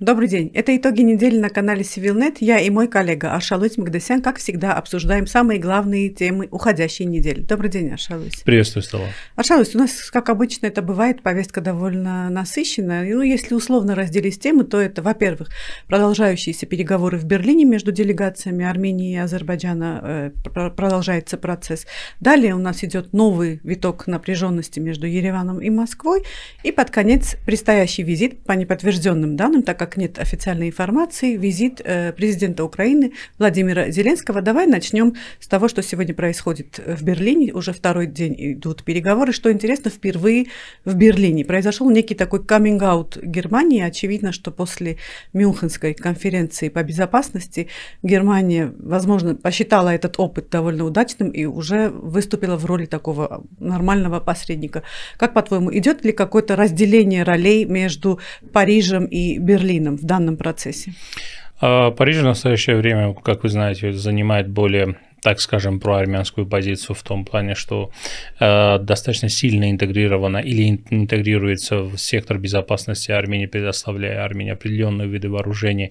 Добрый день. Это итоги недели на канале Civilnet. Я и мой коллега Аршалуис Магдасян, как всегда, обсуждаем самые главные темы уходящей недели. Добрый день, Аршалуис. Приветствую, Стала. Аршалуис, у нас, как обычно это бывает, повестка довольно насыщенная. Ну, если условно разделить темы, то это, во-первых, продолжающиеся переговоры в Берлине между делегациями Армении и Азербайджана. Э, продолжается процесс. Далее у нас идет новый виток напряженности между Ереваном и Москвой. И под конец предстоящий визит, по неподтвержденным данным, так как как нет официальной информации, визит э, президента Украины Владимира Зеленского. Давай начнем с того, что сегодня происходит в Берлине. Уже второй день идут переговоры. Что интересно, впервые в Берлине произошел некий такой каминг-аут Германии. Очевидно, что после Мюнхенской конференции по безопасности Германия, возможно, посчитала этот опыт довольно удачным и уже выступила в роли такого нормального посредника. Как, по-твоему, идет ли какое-то разделение ролей между Парижем и Берлином? Украина в данном процессе? А, Париж в настоящее время, как вы знаете, занимает более так скажем, про армянскую позицию в том плане, что э, достаточно сильно интегрирована или интегрируется в сектор безопасности Армении, предоставляя Армении определенные виды вооружений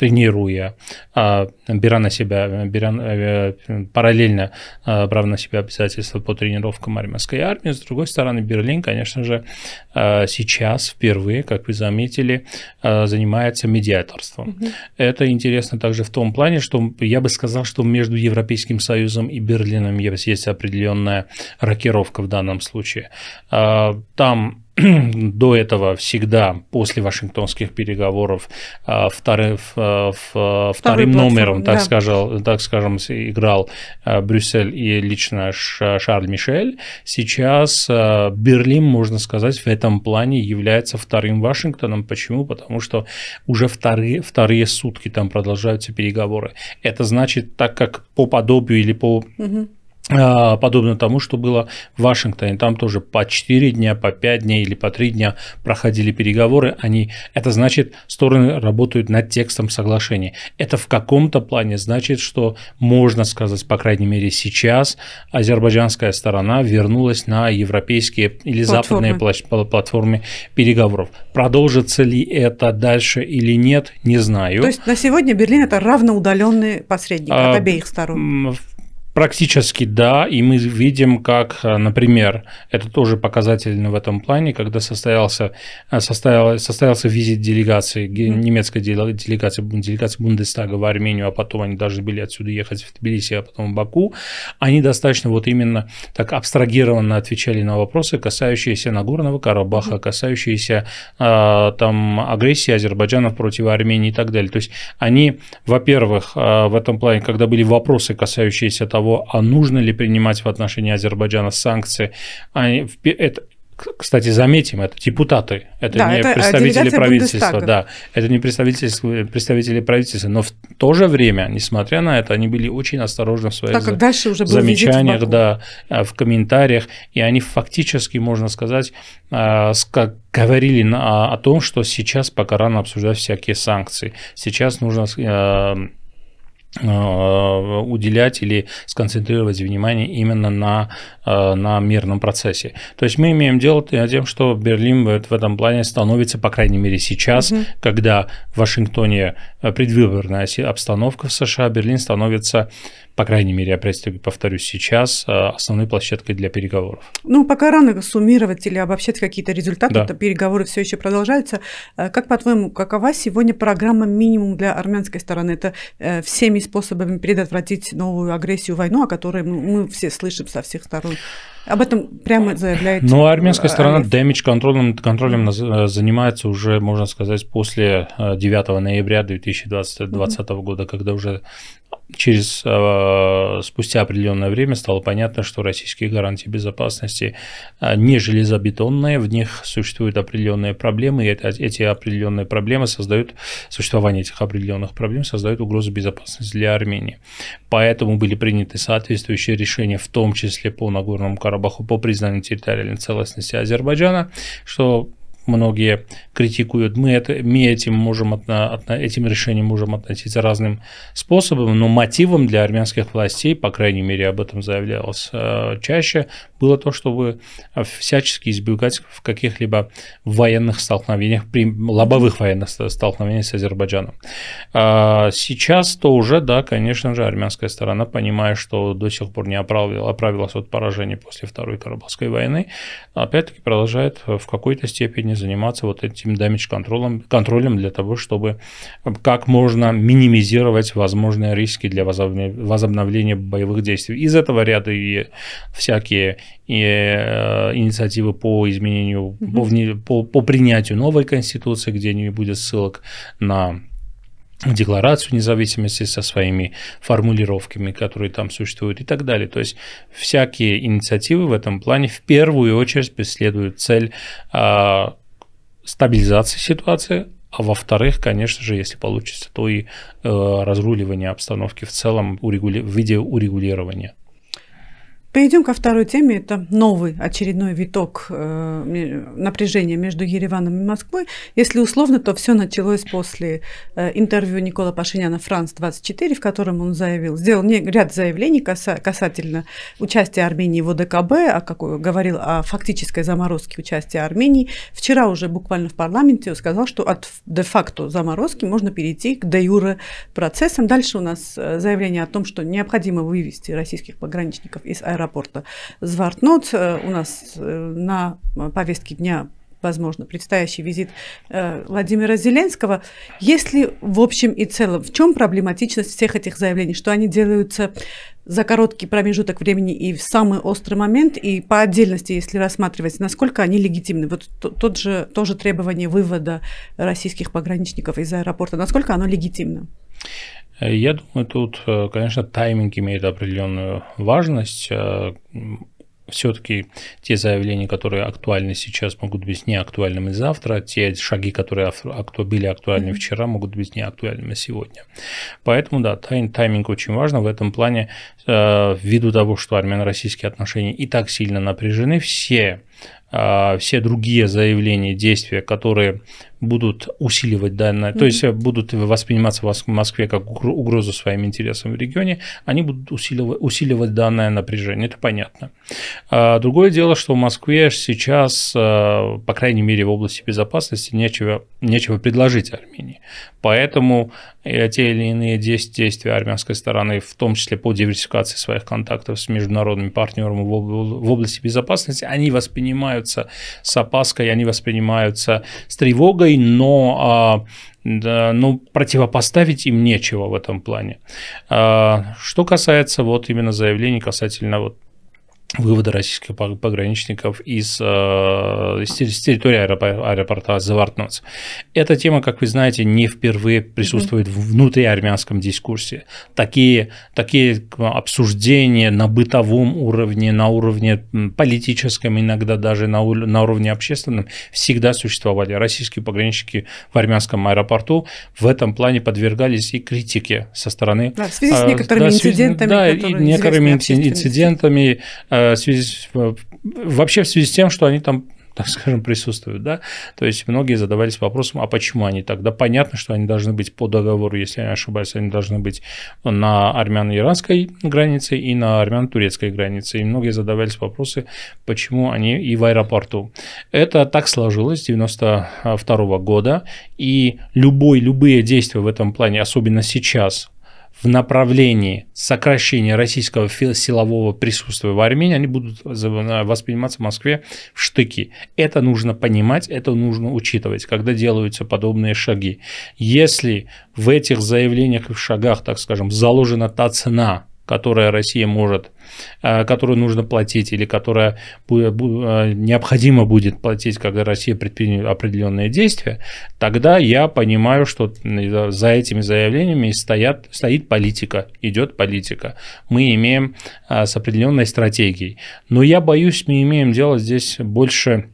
тренируя, а, беря на себя, беря, э, параллельно а, брав на себя обязательства по тренировкам армянской армии. С другой стороны, Берлин, конечно же, а, сейчас впервые, как вы заметили, занимается медиаторством. Угу. Это интересно также в том плане, что я бы сказал, что между Европейским Союзом и Берлином есть определенная рокировка в данном случае. Там до этого всегда после Вашингтонских переговоров а, вторым, а, а, вторым номером, так, да. скажем, так скажем, играл Брюссель и лично Шарль Мишель. Сейчас Берлин, можно сказать, в этом плане является вторым Вашингтоном. Почему? Потому что уже вторые, вторые сутки там продолжаются переговоры. Это значит, так как по подобию или по... Угу а, подобно тому, что было в Вашингтоне. Там тоже по 4 дня, по 5 дней или по 3 дня проходили переговоры. Они, это значит, стороны работают над текстом соглашения. Это в каком-то плане значит, что можно сказать, по крайней мере сейчас, азербайджанская сторона вернулась на европейские или платформы. западные платформы переговоров. Продолжится ли это дальше или нет, не знаю. То есть на сегодня Берлин – это равноудаленный посредник а, от обеих сторон? Практически да, и мы видим, как, э, например, это тоже показательно в этом плане, когда состоялся, э, состоялся, состоялся визит делегации, немецкой делегации, делегации Бундестага в Армению, а потом они даже были отсюда ехать в Тбилиси, а потом в Баку, они достаточно вот именно так абстрагированно отвечали на вопросы, касающиеся Нагорного Карабаха, касающиеся а, там агрессии азербайджанов против Армении и так далее. То есть они, во-первых, э, в этом плане, когда были вопросы, касающиеся того, того, а нужно ли принимать в отношении Азербайджана санкции. Они, это, кстати, заметим, это депутаты, это да, не это представители правительства, да, это не представители, представители правительства, но в то же время, несмотря на это, они были очень осторожны в своих так, за... уже замечаниях, да, а, в комментариях, и они фактически, можно сказать, а, говорили на, о том, что сейчас пока рано обсуждать всякие санкции, сейчас нужно а, Э, уделять или сконцентрировать внимание именно на, э, на мирном процессе. То есть мы имеем дело с тем, что Берлин в этом плане становится, по крайней мере сейчас, mm-hmm. когда в Вашингтоне предвыборная обстановка в США, Берлин становится по крайней мере, опять повторюсь, сейчас э, основной площадкой для переговоров? Ну, пока рано суммировать или обобщать какие-то результаты, да. переговоры все еще продолжаются. Э, как, по-твоему, какова сегодня программа минимум для армянской стороны? Это э, всеми способами предотвратить новую агрессию, войну, о которой ну, мы все слышим со всех сторон. Об этом прямо заявляет. Ну, армянская сторона Алиф. damage контролем, контролем занимается уже, можно сказать, после 9 ноября 2020 mm-hmm. года, когда уже через э, спустя определенное время стало понятно, что российские гарантии безопасности э, не железобетонные, в них существуют определенные проблемы, и эти определенные проблемы создают, существование этих определенных проблем создает угрозу безопасности для Армении. Поэтому были приняты соответствующие решения, в том числе по Нагорному Карабаху, по признанию территориальной целостности Азербайджана, что многие критикуют, мы, это, мы этим, можем отно, отно, этим решением можем относиться разным способом, но мотивом для армянских властей, по крайней мере, об этом заявлялось э, чаще, было то, чтобы всячески избегать в каких-либо военных столкновениях, при, лобовых военных столкновениях с Азербайджаном. А сейчас то уже, да, конечно же, армянская сторона, понимая, что до сих пор не оправил, оправилась от поражения после Второй Карабахской войны, опять-таки продолжает в какой-то степени не заниматься вот этим damage контролем, контролем для того, чтобы э, как можно минимизировать возможные риски для возобновления боевых действий. Из этого ряда и всякие и, э, инициативы по изменению, mm-hmm. по, по принятию новой конституции, где не будет ссылок на декларацию независимости со своими формулировками, которые там существуют и так далее. То есть всякие инициативы в этом плане в первую очередь преследуют цель а, стабилизации ситуации, а во-вторых, конечно же, если получится, то и э, разруливание обстановки в целом урегули... в виде урегулирования. Перейдем ко второй теме. Это новый очередной виток э, напряжения между Ереваном и Москвой. Если условно, то все началось после э, интервью Никола Пашиняна «Франс-24», в котором он заявил, сделал не, ряд заявлений каса, касательно участия Армении в ОДКБ, а как, говорил о фактической заморозке участия Армении. Вчера уже буквально в парламенте он сказал, что от де-факто заморозки можно перейти к де-юре процессам. Дальше у нас э, заявление о том, что необходимо вывести российских пограничников из Армении аэропорта Звартнот. Э, у нас э, на повестке дня возможно, предстоящий визит э, Владимира Зеленского. Если в общем и целом, в чем проблематичность всех этих заявлений, что они делаются за короткий промежуток времени и в самый острый момент, и по отдельности, если рассматривать, насколько они легитимны. Вот тот же, то же требование вывода российских пограничников из аэропорта, насколько оно легитимно? Я думаю, тут, э, конечно, тайминг имеет определенную важность э, все-таки те заявления, которые актуальны сейчас, могут быть не актуальными завтра, те шаги, которые были актуальны вчера, могут быть не актуальными сегодня. Поэтому, да, тайм, тайминг очень важен. В этом плане, э, ввиду того, что армяно-российские отношения и так сильно напряжены, все а, все другие заявления, действия, которые будут усиливать данное, mm-hmm. то есть э, будут восприниматься в Москве как угрозу своим интересам в регионе, они будут усиливать, усиливать данное напряжение, это понятно. А, другое дело, что в Москве сейчас, э, по крайней мере в области безопасности, нечего, нечего предложить Армении. Поэтому э, те или иные действия армянской стороны, в том числе по диверсификации своих контактов с международными партнерами в области безопасности, они воспринимают воспринимаются с опаской, они воспринимаются с тревогой, но а, да, ну, противопоставить им нечего в этом плане. А, что касается вот именно заявлений касательно вот вывода российских пограничников из, э, из территории аэропорта Завартноц. Эта тема, как вы знаете, не впервые присутствует mm-hmm. внутри армянском дискурсе. Такие, такие обсуждения на бытовом уровне, на уровне политическом, иногда даже на, на уровне общественном всегда существовали. Российские пограничники в армянском аэропорту в этом плане подвергались и критике со стороны... Да, в связи с э, некоторыми а, да, инцидентами. Да, и некоторыми инцидентами э, в связи вообще в связи с тем, что они там так скажем, присутствуют, да, то есть многие задавались вопросом, а почему они так? Да понятно, что они должны быть по договору, если я не ошибаюсь, они должны быть на армяно-иранской границе и на армяно-турецкой границе, и многие задавались вопросы, почему они и в аэропорту. Это так сложилось с 92 года, и любой, любые действия в этом плане, особенно сейчас, в направлении сокращения российского силового присутствия в Армении, они будут восприниматься в Москве в штыки. Это нужно понимать, это нужно учитывать, когда делаются подобные шаги. Если в этих заявлениях и в шагах, так скажем, заложена та цена, которое Россия может, э, которую нужно платить или которое э, необходимо будет платить, когда Россия предпримет определенные действия, тогда я понимаю, что за этими заявлениями стоят, стоит политика, идет политика. Мы имеем э, с определенной стратегией. Но я боюсь, мы имеем дело здесь больше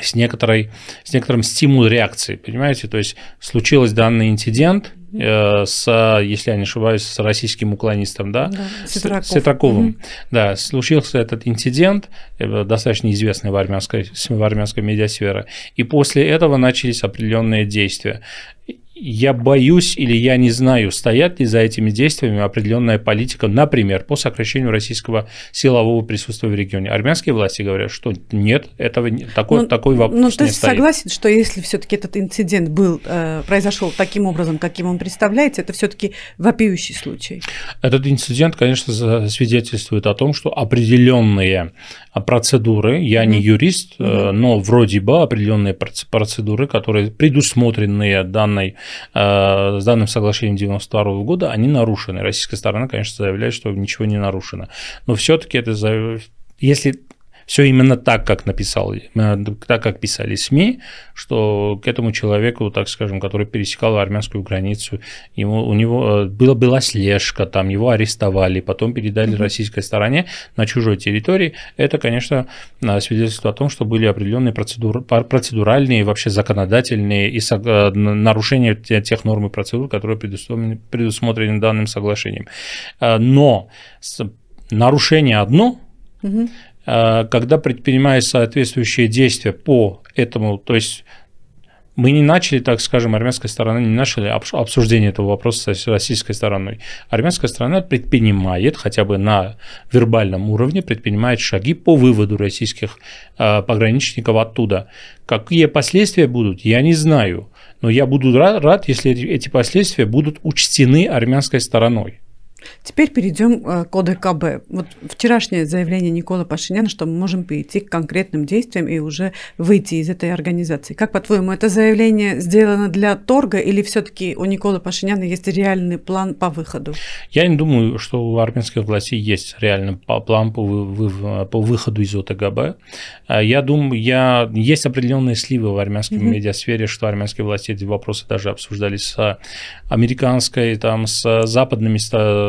с, некоторой, с некоторым стимул реакции, понимаете? То есть случился данный инцидент, Э, с, если я не ошибаюсь, с российским уклонистом, да, да с Сетраковым. Угу. Да, случился этот инцидент, э, достаточно известный в армянской, в армянской медиасфере, и после этого начались определенные действия я боюсь или я не знаю, стоят ли за этими действиями определенная политика, например, по сокращению российского силового присутствия в регионе. Армянские власти говорят, что нет, этого такой, ну, такой вопрос ну, не стоит. Ну, ты согласен, что если все-таки этот инцидент был, э, произошел таким образом, каким он представляется, это все-таки вопиющий случай? Этот инцидент, конечно, свидетельствует о том, что определенные а, процедуры, я не юрист, mm но вроде бы определенные процедуры, которые предусмотренные данной Э, с данным соглашением 1992 года они нарушены. Российская сторона, конечно, заявляет, что ничего не нарушено. Но все-таки это если все именно так, как написал, э, так, как писали СМИ, что к этому человеку, так скажем, который пересекал армянскую границу, ему, у него э, была, была слежка, там его арестовали, потом передали mm-hmm. российской стороне на чужой территории. Это, конечно, э, свидетельство о том, что были определенные процедуры, процедуральные, вообще законодательные и со, нарушения тех норм и процедур, которые предусмотрены, предусмотрены данным соглашением. Но нарушение одно, угу. Э, когда предпринимаются соответствующие действия по этому, то есть мы не начали, так скажем, армянская сторона не начали обсуждение этого вопроса с российской стороной. Армянская сторона предпринимает, хотя бы на вербальном уровне, предпринимает шаги по выводу российских э, пограничников оттуда. Какие последствия будут, я не знаю, но я буду рад, если эти последствия будут учтены армянской стороной. Теперь перейдем э, к ОДКБ. Вот вчерашнее заявление Никола Пашиняна, что мы можем перейти к конкретным действиям и уже выйти из этой организации. Как, по-твоему, это заявление сделано для торга или все-таки у Никола Пашиняна есть реальный план по выходу? Я не думаю, что у армянской власти есть реальный план по, по выходу из ОТГБ. А я думаю, я, есть определенные сливы в армянской mm-hmm. медиасфере, что армянские власти эти вопросы даже обсуждали с американской, там, с западными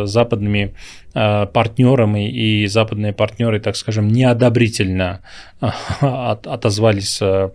западными Э, партнерам и, и западные партнеры, так скажем, неодобрительно э, от, отозвались э,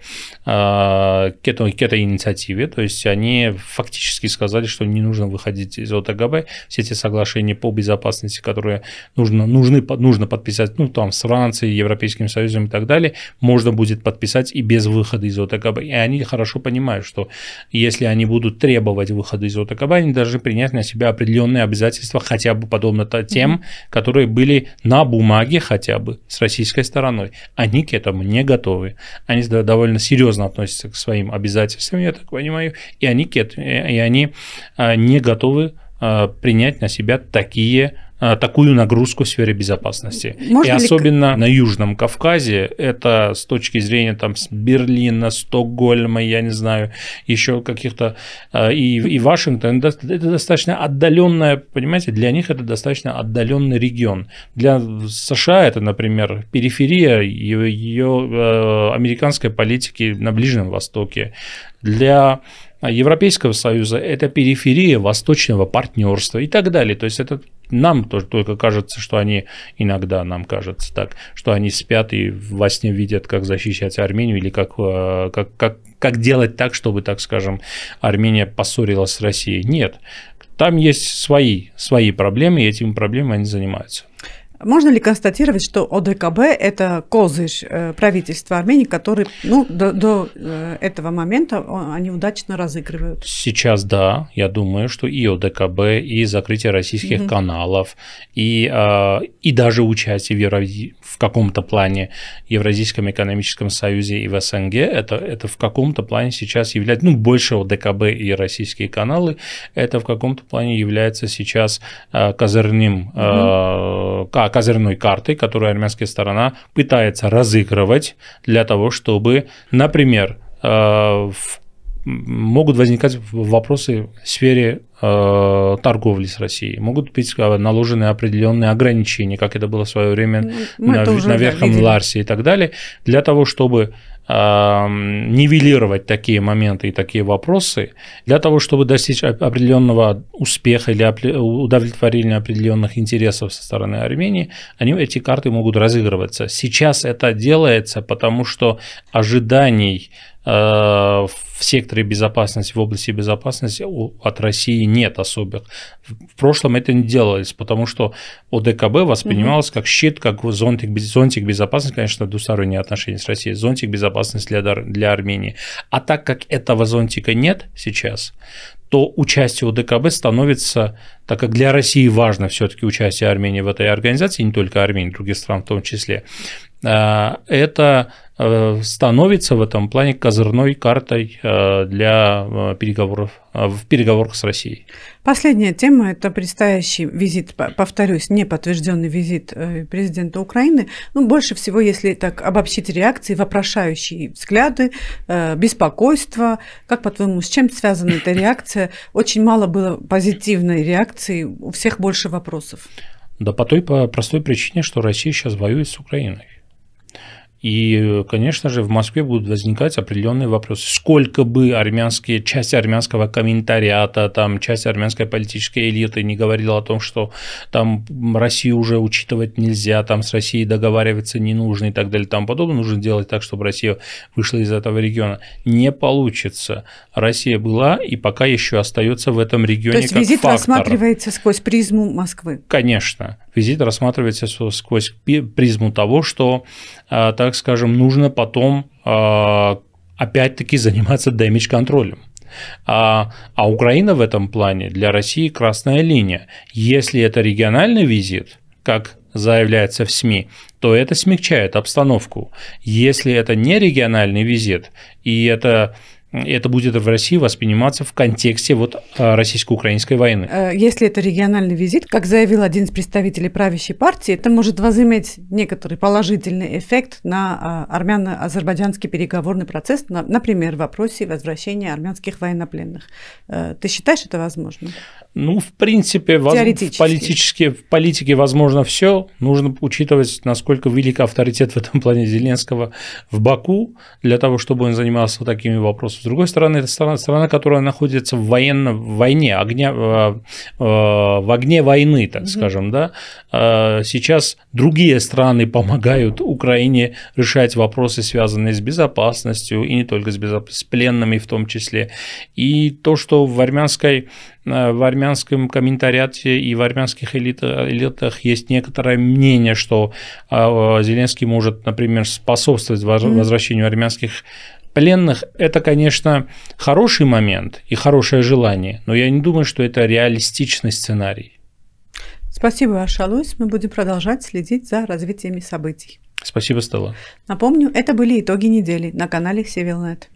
к, этой, к этой инициативе. То есть они фактически сказали, что не нужно выходить из ОТГБ. Все эти соглашения по безопасности, которые нужно, нужны, нужно подписать ну, там, с Францией, Европейским Союзом и так далее, можно будет подписать и без выхода из ОТГБ. И они хорошо понимают, что если они будут требовать выхода из ОТКБ, они должны принять на себя определенные обязательства, хотя бы подобно тем, проблем, которые были на бумаге хотя бы с российской стороной. Они к этому не готовы. Они довольно серьезно относятся к своим обязательствам, я так понимаю, и они, и они а, не готовы а, принять на себя такие Э, такую нагрузку в сфере безопасности. Можно и ли... особенно на Южном Кавказе это с точки зрения там Берлина, Стокгольма, я не знаю, еще каких-то э, и, и Вашингтон, это достаточно отдаленная, понимаете, для них это достаточно отдаленный регион. Для США это, например, периферия ее, ее э, американской политики на Ближнем Востоке. Для Европейского Союза, это периферия восточного партнерства и так далее. То есть это нам тоже только кажется, что они, иногда нам кажется так, что они спят и во сне видят, как защищать Армению или как, э, как, как, как делать так, чтобы, так скажем, Армения поссорилась с Россией. Нет, там есть свои, свои проблемы, и этими проблемами они занимаются. Можно ли констатировать, что ОДКБ – это козырь э, правительства Армении, который ну, до, до э, этого момента они удачно разыгрывают? Сейчас да. Я думаю, что и ОДКБ, и закрытие российских Mm -hmm. каналов, и, а, и даже участие в, Еврази... в каком-то плане Евразийском экономическом союзе и в СНГ – это, это в каком-то плане сейчас является, ну, больше ОДКБ и российские каналы, это в каком-то плане является сейчас а, козырным Mm -hmm. как козырной картой, которую армянская сторона пытается разыгрывать для того, чтобы, например, э, могут возникать вопросы в сфере э, торговли с Россией. Могут быть э, наложены определенные ограничения, как это было в свое время ну, Мы на, на Верхом да, Ларсе и так далее, для того, чтобы нивелировать такие моменты и такие вопросы для того, чтобы достичь определенного успеха или удовлетворения определенных интересов со стороны Армении, они, эти карты могут разыгрываться. Сейчас это делается, потому что ожиданий э, в секторе безопасности, в области безопасности от России нет особых. В прошлом это не делалось, потому что ОДКБ воспринималось угу. как щит, как зонтик, зонтик безопасности, конечно, двусторонние отношения с Россией, зонтик безопасности безопасность для, для Армении. А так как этого зонтика нет сейчас, то участие УДКБ становится, так как для России важно все-таки участие Армении в этой организации, не только Армении, других стран в том числе, Э, это э, становится в этом плане козырной картой э, для переговоров в переговорах с Россией. Последняя тема – это предстоящий визит, повторюсь, неподтвержденный визит президента Украины. Ну, больше всего, если так обобщить реакции, вопрошающие взгляды, беспокойство. Как, по-твоему, с чем связана эта реакция? Очень мало было позитивной реакции, у всех больше вопросов. Да по той простой причине, что Россия сейчас воюет с Украиной. И, конечно же, в Москве будут возникать определенные вопросы. Сколько бы армянские, часть армянского комментариата, там, часть армянской политической элиты не говорила о том, что там Россию уже учитывать нельзя, там с Россией договариваться не нужно и так далее, там подобное, нужно делать так, чтобы Россия вышла из этого региона. Не получится. Россия была и пока еще остается в этом регионе. То есть как визит фактор. рассматривается сквозь призму Москвы? Конечно. Визит рассматривается сквозь призму того, что а, так скажем, нужно потом а, опять-таки заниматься damage контролем. А, а Украина в этом плане для России красная линия. Если это региональный визит, как заявляется в СМИ, то это смягчает обстановку. Если это не региональный визит, и это это будет в России восприниматься в контексте вот а, российско-украинской войны. Э, если это региональный визит, как заявил один из представителей правящей партии, это может возыметь некоторый положительный эффект на а, армяно-азербайджанский переговорный процесс, например, в вопросе возвращения армянских военнопленных. Э, ты считаешь это возможно? Ну, в принципе, в, политически, в политике возможно все. Нужно учитывать, насколько велик авторитет в этом плане Зеленского в Баку, для того, чтобы он занимался такими вопросами с другой стороны, это страна, страна которая находится в военной войне, огня, э, э, в огне войны, так угу. скажем, да. Э, сейчас другие страны помогают Украине решать вопросы, связанные с безопасностью, и не только с, безопасностью, с пленными в том числе. И то, что в армянской в армянском комментариате и в армянских элитах есть некоторое мнение, что Зеленский может, например, способствовать возвращению армянских пленных – это, конечно, хороший момент и хорошее желание, но я не думаю, что это реалистичный сценарий. Спасибо, Ашалуис. Мы будем продолжать следить за развитиями событий. Спасибо, Стелла. Напомню, это были итоги недели на канале Севилнет.